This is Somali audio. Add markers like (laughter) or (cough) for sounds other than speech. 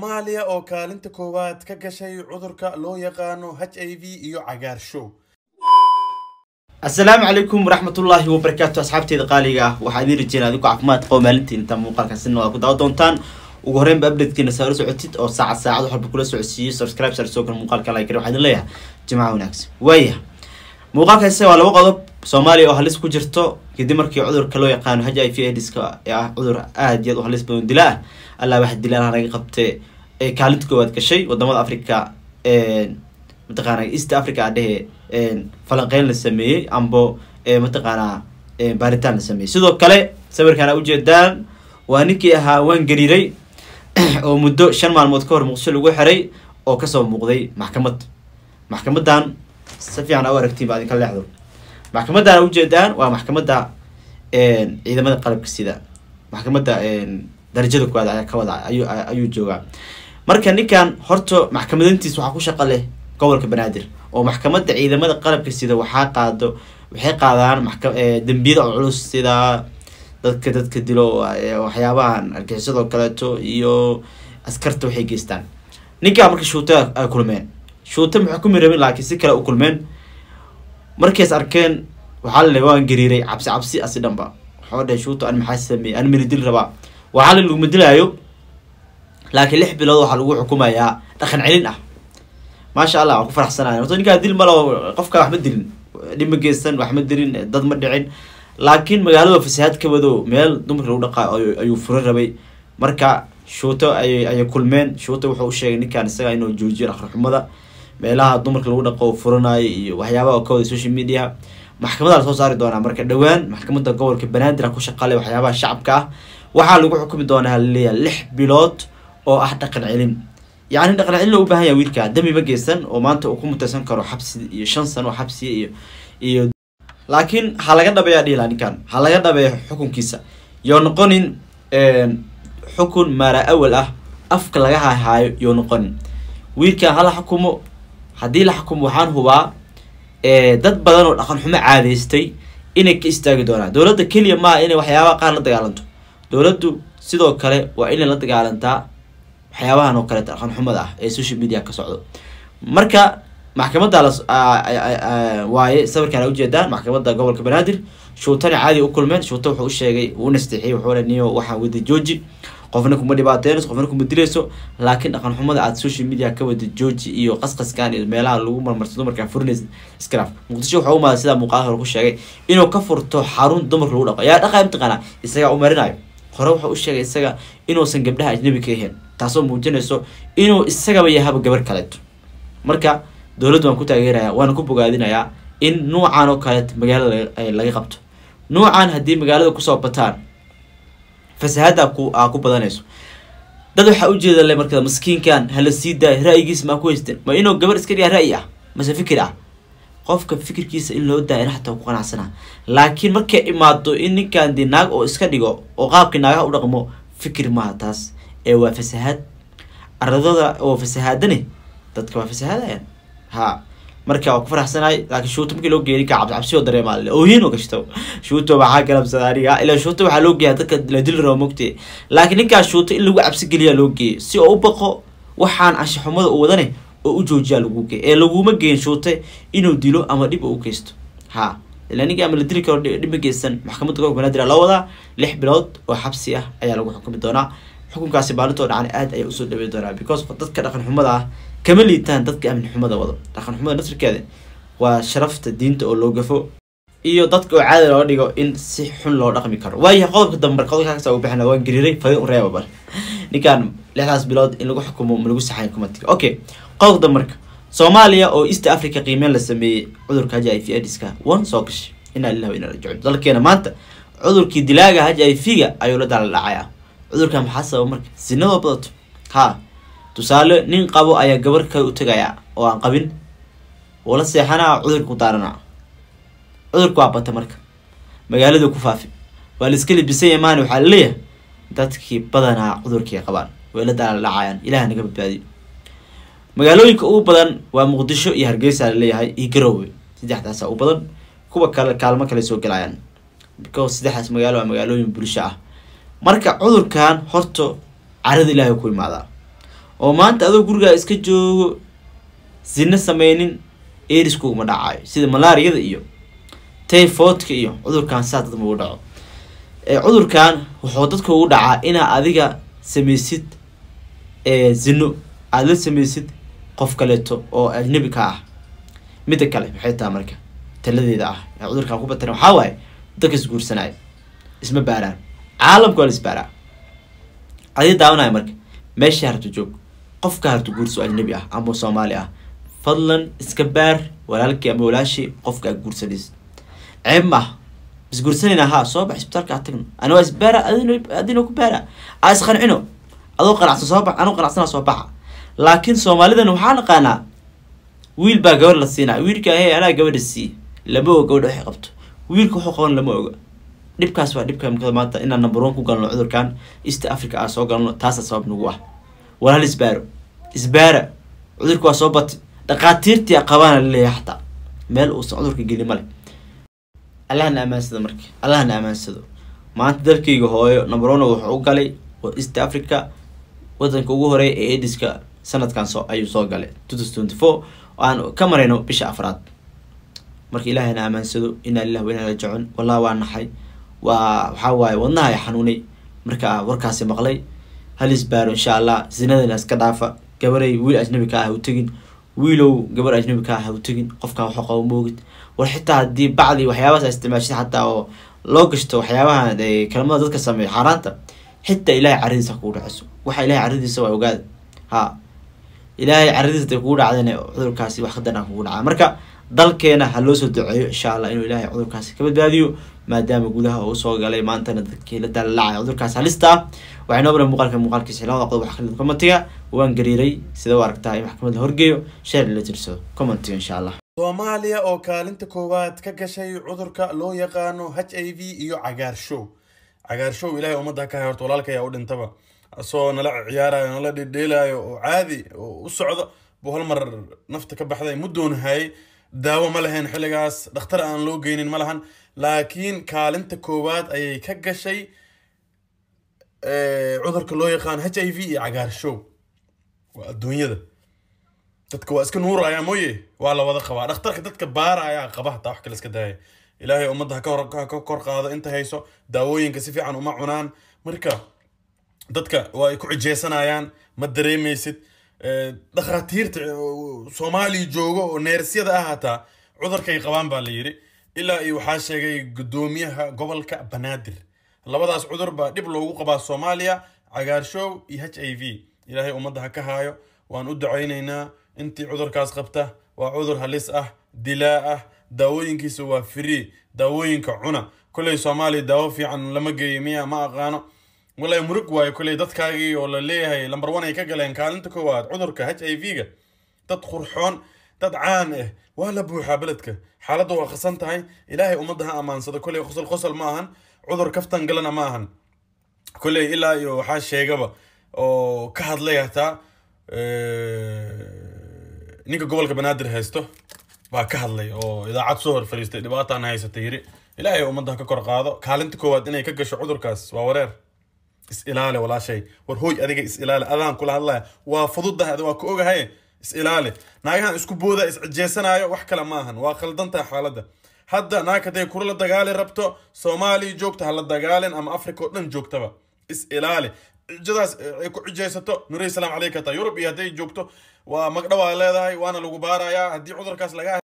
Soomaaliya oo kaalinta koowaad ka gashay cudurka loo yaqaano HIV iyo cagaarshow assalaamu calaykum waraxmatullaahi wabarakaatu asxaabteeda qaaliga ah waxaa idiin rajeena adigu caafimaad qabo maalintii intaa muuqaalka ku daawa doontaan ugu horreynba updatekeena saaro socotid oo saacad saacad waxalba kula socodsiiyo subscribe sar soo kale muuqaalka like waxaa idin leeyahay jamaca wanaagsan waaya muuqaalkaasi waa laba qodob soomaaliya oo halis ku jirto kadib markii cudurka loo yaqaano h i v aids ee ah cudur aad yaad u halis badan dilaa ah. allaa waxa dilaa laga qabtay ee kaalinta koowaad gashay wadamada africa mataqaana east africa adhehe falanqeyn la sameeyey ambo mataqaanaa baaritaan la sameeyey sidoo kale sawirkaana ujeedaan waa ninkii ahaa waan gariiray (clears throat) oo muddo shan maalmood ka hor muqdisho lagu xiray oo kasoo muuqday maxkamad maxkamadan si fiican a u aragtiinba adinka leexdo a ujeedaan waa maxkamadda ciidamada qalabka sida maxkamadda darajada koowaad ka wada ayuu joogaa marka ninkan horta maxkamadantiis waxaa ku shaqa leh gobolka banaadir oo maxkamadda ciidamada qalabka sida waxaa qaado waxay qaadaan dembiyada culus sida dadka dadka dilo waxyaabahan argixisado kaleeto iyo askarta waxay geystaan ninkaa marka shuute ay kulmeen shuute maxukumi rabin laakiin si kale u kulmeen markays arkeen waxaa lale waan gariiray cabsi cabsi asi dhanba waxaa dheh shuuto an maxaa sameeyey an milidil rabaa waxaa la laguma dilaayo laakiin lix bilood waxaa lagu xukumayaa dhaqan celin ah maasha allah waan ku faraxsanay orto ninkaa dil malo qofka waxma dilin dhib ma geystan waxma dilin dad ma dhicin laakiin magaalada fasahaad ka wadow meel dumarka lagu dhaqaayo ayuu fura rabay marka shuuto ayay kulmeen shuuto wuxuu usheegay ninkan isaga inuu joojiyo dhaqanxumada meelaha dumarka lagu dhaqo furanaayo iyo waxyaabaha kawada social media maxkamada lasoo saari doonaa marka dhowaan maxkamadda gobolka banaadir a ku shaqale waxyaabaha shacabka ah waxaa lagu xukumi doonaa halaleeyaha lix bilood oo ah dhaqan celin yacni dhaqan celin loo baahanya wiilka damiba geysan oo maanta uu ku mutaysan karo xabsi iyo shan sano xabsi iyo iyo laakiin ha laga dhabeeya dhila ninkan ha laga dhabeeya xukunkiisa yoo noqonin xukun maara awal ah afka laga hahaayo yo noqonin wiilkan hala xukumo haddii la xukumo waxaan hubaa dad badan oo dhaqan xumo caadaystay inay ka istaagi doonaan dowladda keliya maaha inay waxyaabaha qaar la dagaalanto dowladdu sidoo kale waa inay la dagaalantaa waxyaabahan oo kaleeta aqoonxumada ah ee social media ka socdo marka maxkamadda la waaye sawirkaan a ujeedaa maxkamadda gobolka banaadir shuutana caadi u kulmeen shuuta wuxuu usheegay uuna isteexiyey wuxuuna niyo waxaan wada jooji qofna kuma dhibaateenayso qofna kuma dileyso laakiin dhaqan xumada ah aada social media ka wada jooji iyo qasqaskan iyo meelaha lagu marmarsado markaa furinaysa iskhilaaf muqdisho waxaa umaada sidaa muuqaal hore ku sheegay inuu ka furto xarun dumarka lagu dhaqo yaa dhaqaa imtiqaana isagaa u marinayo hore wuxuu u sheegay isaga inuusan gabdhaha ajnabi ka ahayn taasoo muujinayso inuu isagaba yahaba gabar kaleeto marka dowladdu waan ku taageerayaa waana ku bogaadinayaa in nuucaan oo kaleet magaalada ay laga qabto nuucaan haddii magaalada kusoo bataan fasahaadda ku aa ku badanayso dad waxaa ujeeda le markaa maskiinkan hala sii daay rayigiis maa ku haysteen ma inuu gabar iska dhigaa ra'yi ah mase fikir ah qofka fikirkiisa in loo daayira xataa ku qanacsanaa laakiin markay imaado in ninkan dee naag oo iska dhigo oo qaabkii naagaha u dhaqmo fikir maaha taas ee waa fasahaad aradooda oo fasahaadane dadka waa fasahaadayaan ha marka waa ku faraxsanahay laakiin shuuto markii loo geerin kaa cabdicabsi dareemaale oohiin oo gashto shuuto waxaa galabsada aniga ilaa shuuto waxaa loo geeyaa dadka la dili rabo mogte laakiin ninkaas shuuto in lagu cabsi geliyaa loo geeyay si oo u baqo waxaan anshaxumada u wadane oo u joojiyaa laguee laguma geenshootay inuu dilo ama dhib u geysto ha ilaninkii ama la dili karo dhib geysan maxkamadda gobolka banaadir la wadaa lix bilood oo xabsi ah ayaa lagu xukumi doonaa xukunkaasi maalintoo dhacan aad ayaa usoo dhaweyn doonaa because dadka dhaqan xumada ah kama liitaan dadka amni xumada wado dhaqan xumada nasirkeeda waa sharafta diinta oo loo gafo iyo dadka oo caadi loo dhigo in si xun loo dhaqmi karo waayahay qodobka dambe qodobkaas u bixina waan gariiray fadin ureeba bar (laughs) ninkaan lixdaas bilood in lagu xukumo ma lagu saxayn kumatiga okay qodobda marka soomaaliya oo east africa qiimeyn la sameeyey cudurka h i v adiska wan soo gashay inaa lilah inaa rajicun dalkeena maanta cudurkii dilaaga h i v ga ayuu la daalal dhacay ah maxaa sababa marka sinadoo badato haa tusaale nin qabo ayaa gabar kale u tegaya oo aan qabin wuu la seexanaa cudurka u daaranaa cudurka waa bata marka magaalada ku faafi waa la iska libisan yamaana waxaa laleeyahay dadkii badanaa cudurkii qabaan way la daaladhacayaan ilaah naga badbaadiyo magaalooyinka ugu badan waa muqdisho iyo hargeysa laleeyahay iyo garowe saddexdaasa u badan kuwa kale kaalmo kale soo galayaan saddexdaas magaalo waa magaalooyin bulsho ah marka cudurkan horto carada ilaahay ku imaadaa oo maanta adoo gurigaa iska joogo sino sameynin eriskuuma dhacayo sida malaariyada iyo tayfoodka iyo cudurkan saas dadma dhaco cudurkan wuxuu dadka ugu dhacaa inaa adiga samaysid zino aada la samaysid qof kaleeto oo ajnabi ka ah midda kale maxay taha marka taladeeda ah ee cudurkan ku batana waxaa waaye dadka isguursanaayo isma baaraan caalamka waa la isbaaraa adi daawanaya marka meesha harto joog qofka harto guurso ajnabi ah ama soomaali ah fadlan iska baar walaalkii ama walaashii qofka aad guursanaysid ceeb maah isguursanayna haa soo bax isbitaalka ha tagno ana waa isbaara adino ku baara aa isqancino adoo qanacsan sooba anu qanacsana soo baxa laakiin soomaalidan waxaa naqaanaa wiil baa gabadh la siinaa wiilka he anaa gabadha sii lama oga gabadha waxay qabto wiilka wuxuu qaban lama oga dhibkaas waa dhibka mkada maanta inaan numberon ku galno cudurkan east africa aan soo galno taasaa sabab nagu ah walaal isbaaro isbaara cudurka waa soo bati dhakhaatiirtii aqabaana laleeyahay xataa meel uusan cudurka geli male allahna ammaansado marka allahna ammaansado maanta dalkayga hooyo numberon wuxuu u galay waa east africa wadanka ugu horeey ee ediska sanadkan ayuu soo galay oo aan ka marayno bisha afraad marka ilaahayna ammaansado inaa lilah wa inaa rajacun wallah waa naxay waa waxaa waaye wadnahay xanuunay markaa warkaasi maqlay halis baaro insha allah zinadana iska dhaafa gabarey wiil ajnabi ka ah u tegin wiilow gabar ajnabi ka ah ha u tegin qofkaa waxu qabo moogid war xitaa haddii bacdii waxyaabahaas a isticmaashid xataa oo loo gashto waxyaabaha kelmada dadka sameeya xaaraanta xitaa ilaahay caradiisa hakugu dhaciso waxa ilahay caradiisa waa ogaada ha ilaahay caradiisa haday kugu dhacdayna cudurkaasi wax khadarna kugu dhaca marka dalkeena ha loo soo duceeyo insha allah inuu ilaahay cudurkaasi ka badbaadiyo maadaama gudaha uu soo galay maantana dadkii la cudurkaas halista ah waxay noo baran muuqaalka muuqaalkiisa xilaa oqdo wax khalid commentiga waan gariiray sida u aragtaa in maxkamad la horgeeyo sheer la tirsado commentiga insha allah soomaaliya oo kaalinta koowaad ka gashay cudurka loo yaqaano h i v iyo cagaarshow cagaarshow ilahay ummadda ka hay horta ayaa u dhintaba asagoo nala ciyaarayo nala dhidheelaayo oo caadi oo u socda buu hal nafta ka baxday mu doonahayey daawo ma lahayn xilligaas dhakhtar aan loo geynin ma lahan laakiin kaalinta koowaad ayay ka gashay cudurka loo yaqaan h i v iyo cagaarshow waa adduunyada dadka waa iska nuuraya mooye waa la wada qabaa dhakhtarka dadka ayaa qaba hataa wax kale iska daaya ilaahay ummadda ha kor qaado inta hayso daawooyinka si fiican uma cunaan marka dadka waa ay ku cijeysanayaan ma dareemaysid dhakhaatiirta soomaaliya joogo oo neersyada ah cudurkay qabaan baa la yidhi ilaa iyo waxaa sheegay guddoomiyaha gobolka banaadir labadaas cudur baa dhib loogu qabaa soomaaliya cagaarshow iyo h i v ilaahay ummadda ha ka haayo waan u ducaynaynaa intii cudurkaas qabta waa cudur halis ah dilaa ah daawooyinkiisa waa free daawooyinka cuna koley soomaaliya daawo fiican lama geeyo miya ma aqaano walahi murug waayo koley dadkaagii oo la leeyahay number one ay ka galeen kaalinta koowaad cudurka h i v-ga dad qurxoon dad caan ah waa la buuxaa beledka xaaladda waa khasan tahay ilaahay ummadda ha ammaansado koley qosol qosol ma ahan cudur kaftan galana ma ahan koley ilaa iyo waxaa sheegaba oo ka hadlay hataa ninka gobolka banaadir haysto baa ka hadlay oo idaacad soo hor fariistay dhibaataana haysatay yiri ilaahay ummadda ha ka kor qaado kaalinta koowaad inay ka gasho cudurkaas waa wareer is isilaale walaashay war hooy adiga is isilaale adaan kula hadlaya waa fududahay waa ka ogahay isilaale naagahan isku booda is iscijeesanaayo wax kale maahan waa khaldantaha xaaladda hadda naag hadday kula dagaali rabto soomaaliya joogta ha la dagaalin ama africa oo dhan joogtaba is ilaali cijadaas eh, ay ku cijaysato nuri salaam caleyka taa yurub iyo hadday joogto waa magdha leedahay waana lagu baarayaa haddii cudurkaas laga